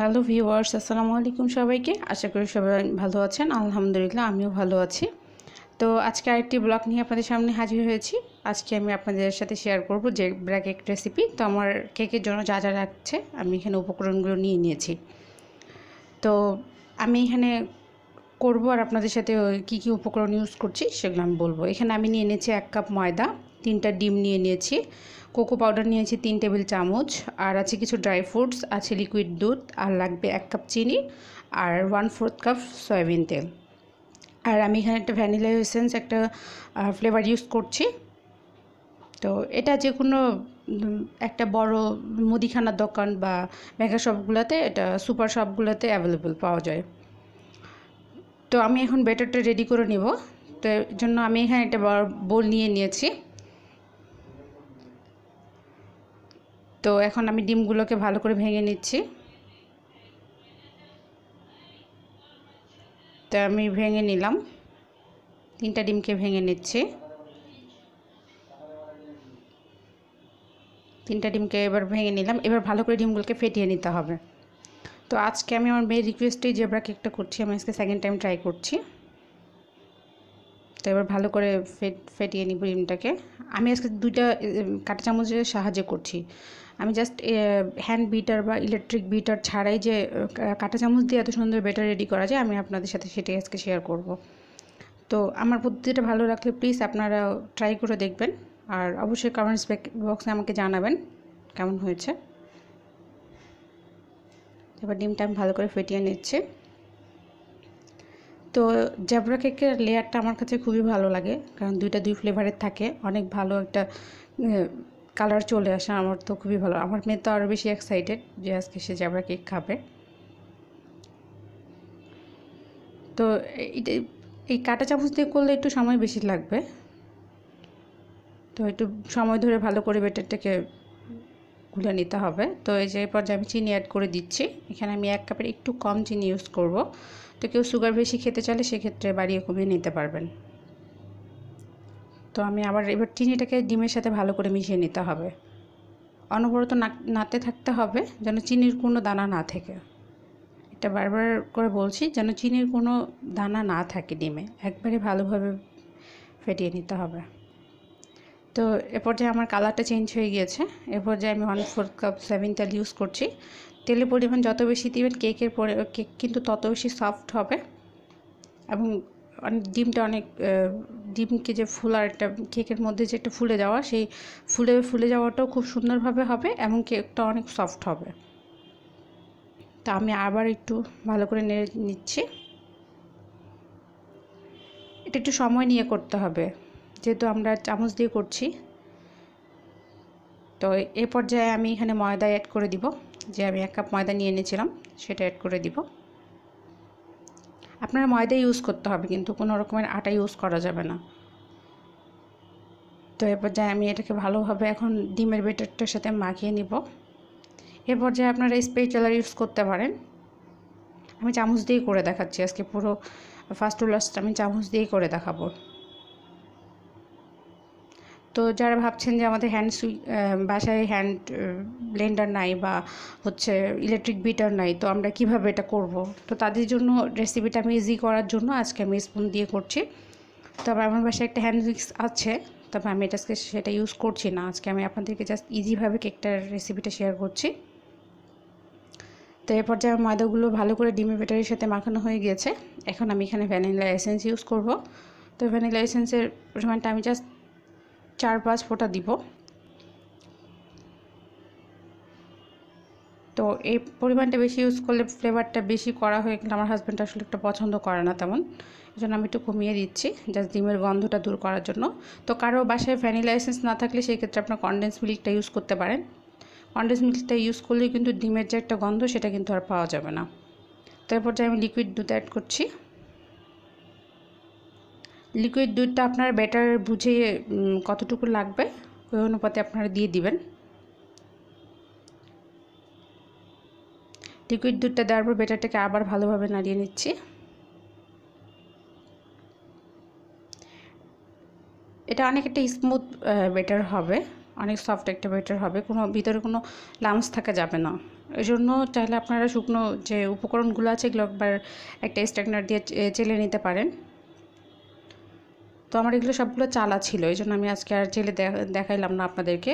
hello viewers আসসালামু আলাইকুম সবাইকে আশা করি সবাই ভালো আছেন আলহামদুলিল্লাহ আমিও ভালো আছি তো আজকে আরেকটি ব্লগ নিয়ে আপনাদের সামনে হাজির হয়েছি আজকে আমি আপনাদের সাথে শেয়ার করব যে ব্র্যাক এক রেসিপি তো আমার কেকের জন্য যা যা রাখছে আমি এখানে উপকরণগুলো নিয়ে নিয়েছি তো আমি এখানে করব আর আপনাদের সাথে কি কি উপকরণ ইউজ করছি সেগুলো আমি বলবো এখানে আমি নিয়ে নিয়েছি এক কাপ ময়দা তিনটা ডিম নিয়ে নিয়েছি কোকো পাউডার নিয়েছি তিন টেবিল চামচ আর আছে কিছু ড্রাই ফ্রুটস আছে লিকুইড দুধ আর লাগবে এক কাপ চিনি আর ওয়ান ফোর্থ কাপ সয়াবিন তেল আর আমি এখানে একটা ভ্যানিলা এসেন্স একটা ফ্লেভার ইউজ করছি তো এটা যে কোনো একটা বড় মুদিখানার দোকান বা মেগা শপগুলোতে এটা সুপার শপগুলোতে অ্যাভেলেবল পাওয়া যায় তো আমি এখন বেটারটা রেডি করে নিব তো এর জন্য আমি এখানে একটা বড় বোল নিয়ে নিয়েছি তো এখন আমি ডিমগুলোকে ভালো করে ভেঙে নিচ্ছি তো আমি ভেঙে নিলাম তিনটা ডিমকে ভেঙে নিচ্ছি তিনটা ডিমকে এবার ভেঙে নিলাম এবার ভালো করে ডিমগুলোকে ফেটিয়ে নিতে হবে তো আজকে আমি আমার মেয়ের রিকোয়েস্টে জেব্রা কেকটা করছি আমি আজকে সেকেন্ড টাইম ট্রাই করছি তো এবার ভালো করে ফেটিয়ে নিব ডিমটাকে আমি আজকে দুইটা কাঁটা চামচের সাহায্যে করছি আমি জাস্ট হ্যান্ড বিটার বা ইলেকট্রিক বিটার ছাড়াই যে কাঁটা চামচ দিয়ে এত সুন্দর বেটার রেডি করা যায় আমি আপনাদের সাথে সেটাই আজকে শেয়ার করব তো আমার পদ্ধতিটা ভালো লাগলে প্লিজ আপনারা ট্রাই করে দেখবেন আর অবশ্যই কমেন্টস বক্সে আমাকে জানাবেন কেমন হয়েছে এবার ডিমটা আমি ভালো করে ফেটিয়ে নিচ্ছি তো জ্যাবরা কেকের লেয়ারটা আমার কাছে খুবই ভালো লাগে কারণ দুইটা দুই ফ্লেভারের থাকে অনেক ভালো একটা কালার চলে আসে আমার তো খুবই ভালো আমার মেয়ে তো আরও বেশি এক্সাইটেড যে আজকে সে জাবরা কেক খাবে তো এটা এই কাটা চামচ দিয়ে করলে একটু সময় বেশি লাগবে তো একটু সময় ধরে ভালো করে বেটারটাকে গুলে নিতে হবে তো এই যে পর্যায়ে আমি চিনি অ্যাড করে দিচ্ছি এখানে আমি এক কাপের একটু কম চিনি ইউজ করব তো কেউ সুগার বেশি খেতে চাইলে সেক্ষেত্রে বাড়িয়ে কমিয়ে নিতে পারবেন তো আমি আবার এবার চিনিটাকে ডিমের সাথে ভালো করে মিশিয়ে নিতে হবে অনবরত নাতে থাকতে হবে যেন চিনির কোনো দানা না থাকে এটা বারবার করে বলছি যেন চিনির কোনো দানা না থাকে ডিমে একবারে ভালোভাবে ফেটিয়ে নিতে হবে তো এ পর্যায়ে আমার কালারটা চেঞ্জ হয়ে গিয়েছে এ পর্যায়ে আমি ওয়ান ফোর কাপ সেভেন তেল ইউজ করছি তেলের পরিমাণ যত বেশি দিবেন কেকের পরে কেক কিন্তু তত বেশি সফট হবে এবং মানে ডিমটা অনেক ডিমকে যে ফুলার একটা কেকের মধ্যে যে একটা ফুলে যাওয়া সেই ফুলে ফুলে যাওয়াটাও খুব সুন্দরভাবে হবে এবং কেকটা অনেক সফট হবে তা আমি আবার একটু ভালো করে নেড়ে নিচ্ছি এটা একটু সময় নিয়ে করতে হবে যেহেতু আমরা চামচ দিয়ে করছি তো এ পর্যায়ে আমি এখানে ময়দা অ্যাড করে দিব যে আমি এক কাপ ময়দা নিয়ে এনেছিলাম সেটা অ্যাড করে দিব আপনার ময়দা ইউজ করতে হবে কিন্তু কোনো রকমের আটা ইউজ করা যাবে না তো এ পর্যায়ে আমি এটাকে ভালোভাবে এখন ডিমের বেটারটার সাথে মাখিয়ে নিব এ পর্যায়ে আপনারা স্পেচালার ইউজ করতে পারেন আমি চামচ দিয়ে করে দেখাচ্ছি আজকে পুরো ফার্স্ট লাস্ট আমি চামচ দিয়েই করে দেখাবো তো যারা ভাবছেন যে আমাদের হ্যান্ড সুই বাসায় হ্যান্ড ব্লেন্ডার নাই বা হচ্ছে ইলেকট্রিক বিটার নাই তো আমরা কিভাবে এটা করব তো তাদের জন্য রেসিপিটা আমি ইজি করার জন্য আজকে আমি স্পুন দিয়ে করছি তবে আমার বাসায় একটা হ্যান্ড উইক্স আছে তবে আমি এটা আজকে সেটা ইউজ করছি না আজকে আমি আপনাদেরকে জাস্ট ইজিভাবে কেকটার রেসিপিটা শেয়ার করছি তো এরপর যে ময়দাগুলো ভালো করে ডিমের ব্যাটারির সাথে মাখানো হয়ে গিয়েছে এখন আমি এখানে ভ্যানিলা এসেন্স ইউজ করব তো ভ্যানিলা এসেন্সের সময়টা আমি জাস্ট চার পাঁচ ফোঁটা দিব তো এই পরিমাণটা বেশি ইউজ করলে ফ্লেভারটা বেশি করা হয়ে গেলে আমার হাজব্যান্ড আসলে একটা পছন্দ করে না তেমন এই জন্য আমি একটু কমিয়ে দিচ্ছি জাস্ট ডিমের গন্ধটা দূর করার জন্য তো কারো বাসায় ভ্যানিলা এসেন্স না থাকলে সেই ক্ষেত্রে আপনার কনডেন্স মিল্কটা ইউজ করতে পারেন কনডেন্স মিল্কটা ইউজ করলে কিন্তু ডিমের যে একটা গন্ধ সেটা কিন্তু আর পাওয়া যাবে না তো এরপর যে আমি লিকুইড দুধ অ্যাড করছি লিকুইড দুধটা আপনার ব্যাটার বুঝে কতটুকু লাগবে ওই অনুপাতে আপনারা দিয়ে দিবেন লিকুইড দুধটা দেওয়ার পর ব্যাটারটাকে আবার ভালোভাবে নাড়িয়ে নিচ্ছি এটা অনেক একটা স্মুথ বেটার হবে অনেক সফট একটা বেটার হবে কোনো ভিতরে কোনো লামস থাকা যাবে না ওই জন্য চাইলে আপনারা শুকনো যে উপকরণগুলো আছে এগুলো একবার একটা স্ট্রেটনার দিয়ে চেলে নিতে পারেন তো আমার এগুলো সবগুলো চালা ছিল এই জন্য আমি আজকে আর জেলে দেখাইলাম না আপনাদেরকে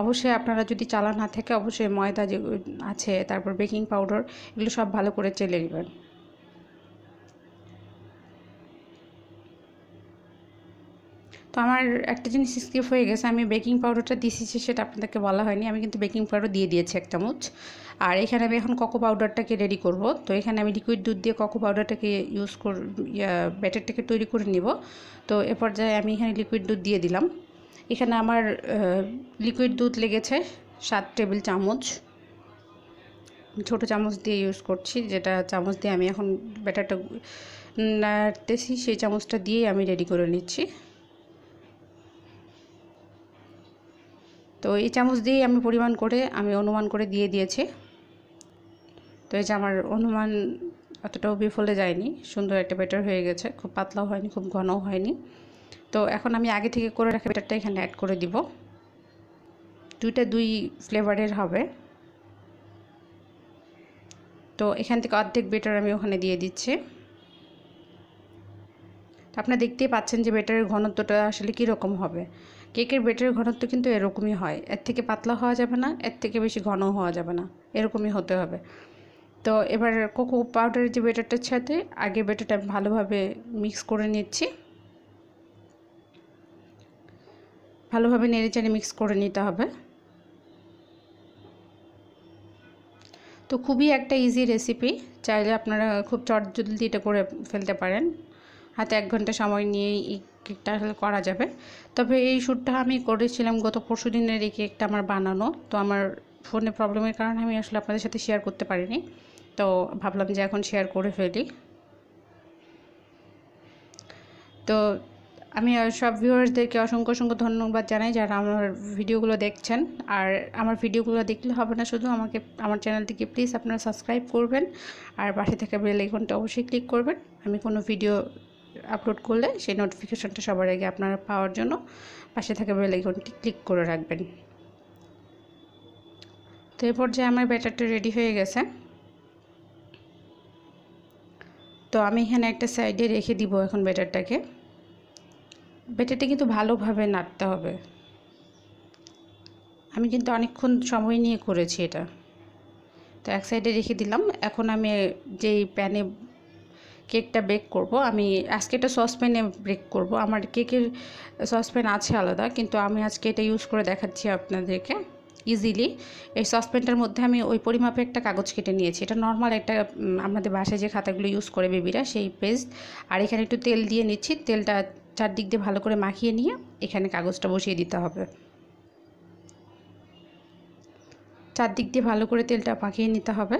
অবশ্যই আপনারা যদি চালা না থাকে অবশ্যই ময়দা যে আছে তারপর বেকিং পাউডার এগুলো সব ভালো করে চেলে নেবেন তো আমার একটা জিনিস স্কিপ হয়ে গেছে আমি বেকিং পাউডারটা দিয়েছি সেটা আপনাদেরকে বলা হয়নি আমি কিন্তু বেকিং পাউডার দিয়ে দিয়েছি এক চামচ আর এখানে আমি এখন কোকো পাউডারটাকে রেডি করব তো এখানে আমি লিকুইড দুধ দিয়ে কোকো পাউডারটাকে ইউজ কর ব্যাটারটাকে তৈরি করে নিব তো এ পর্যায়ে আমি এখানে লিকুইড দুধ দিয়ে দিলাম এখানে আমার লিকুইড দুধ লেগেছে সাত টেবিল চামচ ছোট চামচ দিয়ে ইউজ করছি যেটা চামচ দিয়ে আমি এখন ব্যাটারটা নাড়তেছি সেই চামচটা দিয়েই আমি রেডি করে নিচ্ছি তো এই চামচ দিয়েই আমি পরিমাণ করে আমি অনুমান করে দিয়ে দিয়েছি তো এই যে আমার অনুমান অতটাও বিফলে যায়নি সুন্দর একটা বেটার হয়ে গেছে খুব পাতলাও হয়নি খুব ঘনও হয়নি তো এখন আমি আগে থেকে করে রাখা বেটারটা এখানে অ্যাড করে দিব দুইটা দুই ফ্লেভারের হবে তো এখান থেকে অর্ধেক বেটার আমি ওখানে দিয়ে দিচ্ছি আপনারা দেখতেই পাচ্ছেন যে বেটারের ঘনত্বটা আসলে কীরকম হবে কেকের বেটারের ঘনত্ব কিন্তু এরকমই হয় এর থেকে পাতলা হওয়া যাবে না এর থেকে বেশি ঘন হওয়া যাবে না এরকমই হতে হবে তো এবার কোকো পাউডারের যে বেটারটার সাথে আগে বেটারটা আমি ভালোভাবে মিক্স করে নিচ্ছি ভালোভাবে নেড়ে চেড়ে মিক্স করে নিতে হবে তো খুবই একটা ইজি রেসিপি চাইলে আপনারা খুব চটজলদি এটা করে ফেলতে পারেন হাতে এক ঘন্টা সময় নিয়েই এই কেকটা করা যাবে তবে এই শ্যুটটা আমি করেছিলাম গত পরশু দিনের এই কেকটা আমার বানানো তো আমার ফোনে প্রবলেমের কারণে আমি আসলে আপনাদের সাথে শেয়ার করতে পারিনি তো ভাবলাম যে এখন শেয়ার করে ফেলি তো আমি সব ভিউয়ার্সদেরকে অসংখ্য অসংখ্য ধন্যবাদ জানাই যারা আমার ভিডিওগুলো দেখছেন আর আমার ভিডিওগুলো দেখলে হবে না শুধু আমাকে আমার চ্যানেলটিকে প্লিজ আপনারা সাবস্ক্রাইব করবেন আর পাশে থেকে বেল আইকনটা অবশ্যই ক্লিক করবেন আমি কোনো ভিডিও আপলোড করলে সেই নোটিফিকেশনটা সবার আগে আপনারা পাওয়ার জন্য পাশে থাকা বেল আইকনটি ক্লিক করে রাখবেন তো এরপর যে আমার ব্যাটারটা রেডি হয়ে গেছে তো আমি এখানে একটা সাইডে রেখে দিব এখন ব্যাটারটাকে ব্যাটারটা কিন্তু ভালোভাবে নাড়তে হবে আমি কিন্তু অনেকক্ষণ সময় নিয়ে করেছি এটা তো এক সাইডে রেখে দিলাম এখন আমি যেই প্যানে কেকটা বেক করব আমি আজকে এটা সসপ্যানে বেক করব আমার কেকের সসপ্যান আছে আলাদা কিন্তু আমি আজকে এটা ইউজ করে দেখাচ্ছি আপনাদেরকে ইজিলি এই সসপ্যানটার মধ্যে আমি ওই পরিমাপে একটা কাগজ কেটে নিয়েছি এটা নর্মাল একটা আমাদের বাসায় যে খাতাগুলো ইউজ করে বেবিরা সেই পেস্ট আর এখানে একটু তেল দিয়ে নিচ্ছি তেলটা চারদিক দিয়ে ভালো করে মাখিয়ে নিয়ে এখানে কাগজটা বসিয়ে দিতে হবে চারদিক দিয়ে ভালো করে তেলটা মাখিয়ে নিতে হবে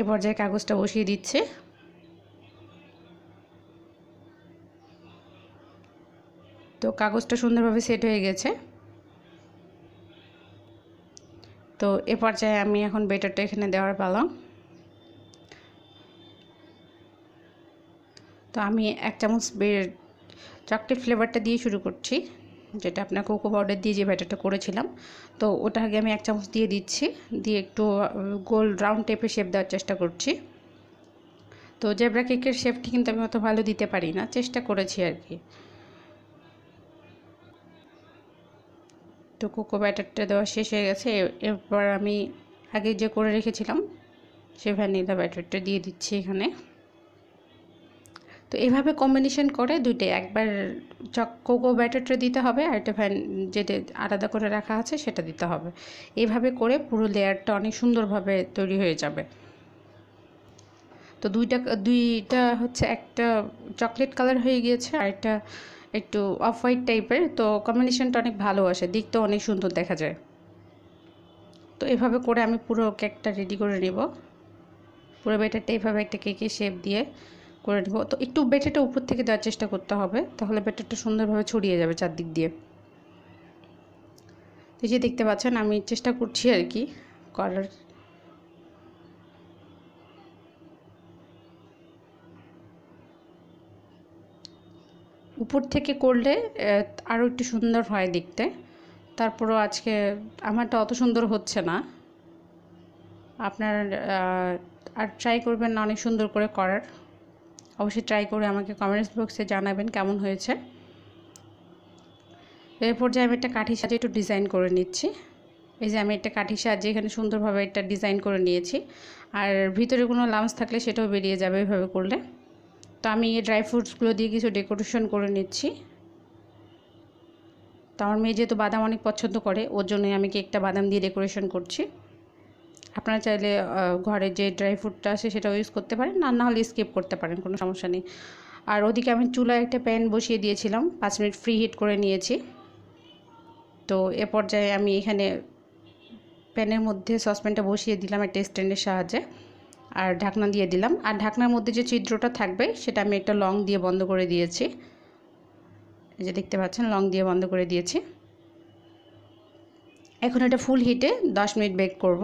এ পর্যায়ে কাগজটা বসিয়ে দিচ্ছে তো কাগজটা সুন্দরভাবে সেট হয়ে গেছে তো এ পর্যায়ে আমি এখন বেটারটা এখানে দেওয়ার পালাম তো আমি এক চামচ চকলেট ফ্লেভারটা দিয়ে শুরু করছি যেটা আপনার কোকো পাউডার দিয়ে যে ব্যাটারটা করেছিলাম তো ওটা আগে আমি এক চামচ দিয়ে দিচ্ছি দিয়ে একটু গোল রাউন্ড টাইপের শেপ দেওয়ার চেষ্টা করছি তো জেব্রা কেকের শেপটি কিন্তু আমি অত ভালো দিতে পারি না চেষ্টা করেছি আর কি তো কোকো ব্যাটারটা দেওয়া শেষ হয়ে গেছে এরপর আমি আগে যে করে রেখেছিলাম সে ভ্যানিলা ব্যাটারটা দিয়ে দিচ্ছি এখানে তো এভাবে কম্বিনেশন করে দুইটা একবার কোকো ব্যাটারটা দিতে হবে আর একটা ফ্যান যেটা আলাদা করে রাখা আছে সেটা দিতে হবে এভাবে করে পুরো লেয়ারটা অনেক সুন্দরভাবে তৈরি হয়ে যাবে তো দুইটা দুইটা হচ্ছে একটা চকলেট কালার হয়ে গিয়েছে আর একটা একটু অফ হোয়াইট টাইপের তো কম্বিনেশনটা অনেক ভালো আসে দিকটা অনেক সুন্দর দেখা যায় তো এভাবে করে আমি পুরো কেকটা রেডি করে নেব পুরো ব্যাটারটা এভাবে একটা কেকের শেপ দিয়ে করে নেব তো একটু বেটেটা উপর থেকে দেওয়ার চেষ্টা করতে হবে তাহলে বেটারটা সুন্দরভাবে ছড়িয়ে যাবে চারদিক দিয়ে তো যে দেখতে পাচ্ছেন আমি চেষ্টা করছি আর কি করার উপর থেকে করলে আরও একটু সুন্দর হয় দেখতে তারপরও আজকে আমারটা অত সুন্দর হচ্ছে না আপনার আর ট্রাই করবেন অনেক সুন্দর করে করার অবশ্যই ট্রাই করে আমাকে কমেন্টস বক্সে জানাবেন কেমন হয়েছে এরপর যে আমি একটা কাঠি সাজিয়ে একটু ডিজাইন করে নিচ্ছি এই যে আমি একটা কাঠি সাজিয়ে এখানে সুন্দরভাবে একটা ডিজাইন করে নিয়েছি আর ভিতরে কোনো লাঞ্চ থাকলে সেটাও বেরিয়ে যাবে এভাবে করলে তো আমি এই ড্রাই ফ্রুটসগুলো দিয়ে কিছু ডেকোরেশন করে নিচ্ছি তো আমার মেয়ে যেহেতু বাদাম অনেক পছন্দ করে ওর জন্যই আমি কেকটা বাদাম দিয়ে ডেকোরেশন করছি আপনারা চাইলে ঘরে যে ড্রাই ফ্রুটটা আছে সেটাও ইউজ করতে পারেন না না হলে স্কিপ করতে পারেন কোনো সমস্যা নেই আর ওদিকে আমি চুলায় একটা প্যান বসিয়ে দিয়েছিলাম পাঁচ মিনিট ফ্রি হিট করে নিয়েছি তো এ পর্যায়ে আমি এখানে প্যানের মধ্যে সসপ্যানটা বসিয়ে দিলাম একটা স্ট্যান্ডের সাহায্যে আর ঢাকনা দিয়ে দিলাম আর ঢাকনার মধ্যে যে ছিদ্রটা থাকবে সেটা আমি একটা লং দিয়ে বন্ধ করে দিয়েছি যে দেখতে পাচ্ছেন লং দিয়ে বন্ধ করে দিয়েছি এখন এটা ফুল হিটে দশ মিনিট বেক করব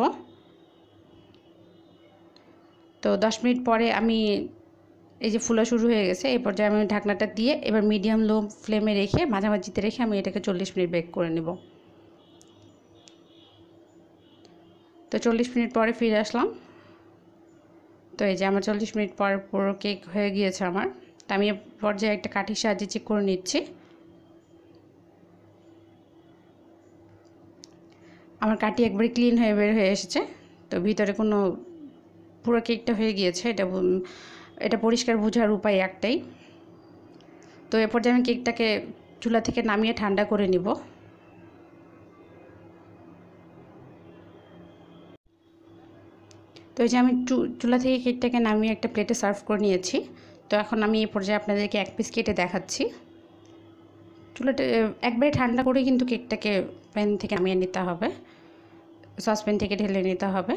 তো দশ মিনিট পরে আমি এই যে ফুলা শুরু হয়ে গেছে এই পর্যায়ে আমি ঢাকনাটা দিয়ে এবার মিডিয়াম লো ফ্লেমে রেখে মাঝামাঝিতে রেখে আমি এটাকে চল্লিশ মিনিট বেক করে নেব তো চল্লিশ মিনিট পরে ফিরে আসলাম তো এই যে আমার চল্লিশ মিনিট পর পুরো কেক হয়ে গিয়েছে আমার তো আমি পর্যায়ে একটা কাঠির সাহায্যে চেক করে নিচ্ছি আমার কাঠি একবারে ক্লিন হয়ে বের হয়ে এসেছে তো ভিতরে কোনো পুরো কেকটা হয়ে গিয়েছে এটা এটা পরিষ্কার বোঝার উপায় একটাই তো এরপর যে আমি কেকটাকে চুলা থেকে নামিয়ে ঠান্ডা করে নিব তো এই যে আমি চুলা থেকে কেকটাকে নামিয়ে একটা প্লেটে সার্ভ করে নিয়েছি তো এখন আমি এ পর্যায়ে আপনাদেরকে এক পিস কেটে দেখাচ্ছি চুলাটা একবারে ঠান্ডা করে কিন্তু কেকটাকে প্যান থেকে নামিয়ে নিতে হবে সসপ্যান থেকে ঢেলে নিতে হবে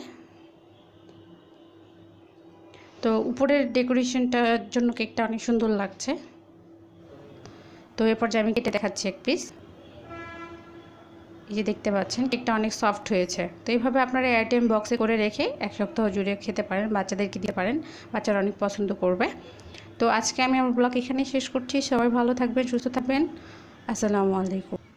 তো উপরের ডেকোরেশনটার জন্য কেকটা অনেক সুন্দর লাগছে তো এরপর যে আমি কেটে দেখাচ্ছি এক পিস এই যে দেখতে পাচ্ছেন কেকটা অনেক সফট হয়েছে তো এইভাবে আপনারা এয়ারটাইম বক্সে করে রেখে এক সপ্তাহ জুড়ে খেতে পারেন বাচ্চাদেরকে দিতে পারেন বাচ্চারা অনেক পছন্দ করবে তো আজকে আমি আমার ব্লগ এখানেই শেষ করছি সবাই ভালো থাকবেন সুস্থ থাকবেন আসসালামু আলাইকুম